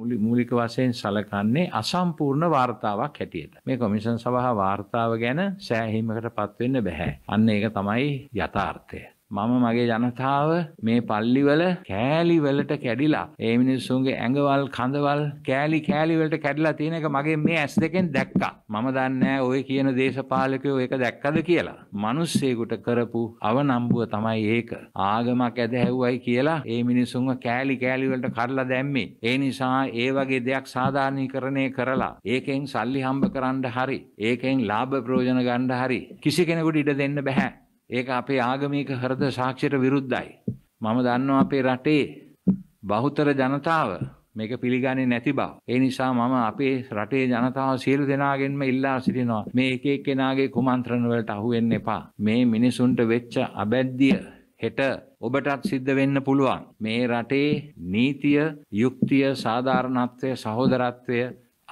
මූලික වශයෙන් සලකන්නේ අසම්පූර්ණ වාර්තාවක් හැටියට. මේ කොමිෂන් සභා වාර්තාව ගැන සෑහීමකට පත්වෙන්න බැහැ. අන්න ඒක තමයි යථාර්ථය. මම මගේ ජනතාව මේ පල්ලිවල කෑලිවලට කැඩිලා ඒ මිනිස්සුන්ගේ ඇඟවල් කඳවල් කෑලි කෑලිවලට කැඩිලා තියෙන එක මගේ මේ ඇස් දෙකෙන් දැක්කා. මම දන්නේ ඔය කියන දේශපාලකයෝ ඒක දැක්කද කියලා. මිනිස්සෙකුට කරපු අවනම්බුව තමයි ඒක. ආගමක් ඇදහැව්වයි කියලා ඒ මිනිස්සුන්ව කෑලි කෑලිවලට කඩලා දැම්මේ. ඒ නිසා ඒ වගේ දෙයක් සාධාරණීකරණය කරලා ඒකෙන් සල්ලි හම්බ කරන්න හරි ඒකෙන් ලාභ ප්‍රයෝජන ගන්න හරි කිසි කෙනෙකුට ඉඩ දෙන්න බෑ. ඒක අපේ ආගමික හරද සාක්ෂයට විරුද්ධයි. මම දන්නවා අපේ රටේ බහුතර ජනතාව මේක පිළිගන්නේ නැති බව. ඒ නිසා මම අපේ රටේ ජනතාව සියලු දෙනාගෙන්ම ඉල්ලා සිටිනවා. මේ එක එක්කෙනාගේ කුමන්ත්‍රණ වලට අහු වෙන්න එපා. මේ මිනිසුන්ට වෙච්ච අබැද්දිය හෙට ඔබටත් සිද්ධ වෙන්න පුළුවන්. මේ රටේ නීතිය, යුක්තිය, සාධාරණත්වය, සහෝදරත්වය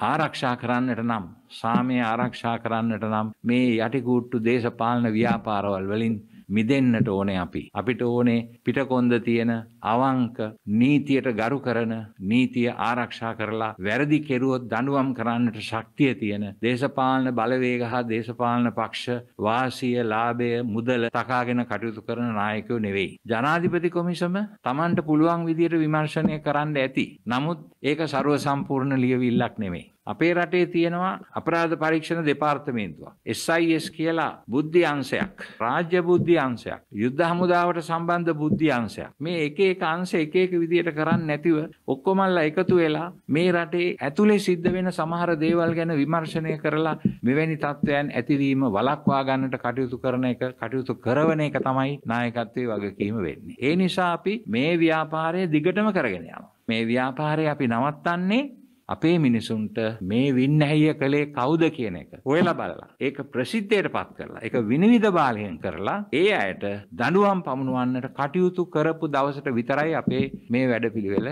ආරක්ෂා කරන්නට නම් සාමය ආරක්ෂා කරන්නට නම් මේ යටිකූට්ටු දේශපාලන ව්‍යාපාරවල් වලින් මිදෙන්නට ඕනේ අපි. අපිට ඕනේ පිටකොන්ද තියෙන අවංක නීතියට ගරු කරන නීතිය ආරක්ෂා කරලා වැරදි කෙරුවොත් දඬුවම් කරන්නට ශක්තිය තියෙන දේශපාලන බලවේග හා දේශපාලන පක්ෂ වාසිය, ලාභය, මුදල තකාගෙන කටයුතු කරන නායකයෝ නෙවෙයි. ජනාධිපති කොමිසම Tamanට පුළුවන් විදියට විමර්ශනය කරන්න ඇති. නමුත් ඒක ਸਰව සම්පූර්ණ ලියවිල්ලක් නෙමෙයි. අපේ රටේ තියෙනවා අපරාධ පරීක්ෂණ දෙපාර්තමේන්තුවක්. SIS කියලා බුද්ධි අංශයක්. රාජ්‍ය බුද්ධි අංශයක්. යුද්ධ හමුදාවට සම්බන්ධ බුද්ධි අංශයක්. මේ එක එක අංශ එක එක විදියට කරන්නේ නැතිව ඔක්කොමල්ලා එකතු වෙලා මේ රටේ ඇතුලේ සිද්ධ වෙන සමහර දේවල් ගැන විමර්ශනය කරලා මෙවැනි තත්ත්වයන් ඇතිවීම වළක්වා ගන්නට කටයුතු කරන එක කටයුතු කරන එක තමයි නායකත්වයේ වගකීම වෙන්නේ. ඒ නිසා අපි මේ ව්‍යාපාරය දිගටම කරගෙන යනවා. මේ ව්‍යාපාරය අපි නවත්තන්නේ අපේ මිනිසුන්ට මේ වින්නැහිය කළේ කවුද කියන එක ඔයලා බලලා ඒක ප්‍රසිද්ධයට පත් කරලා ඒක විනිවිද බාලයෙන් කරලා ඒ අයට දඬුවම් පමුණුවන්නට කටයුතු කරපු දවසට විතරයි අපේ මේ වැඩපිළිවෙල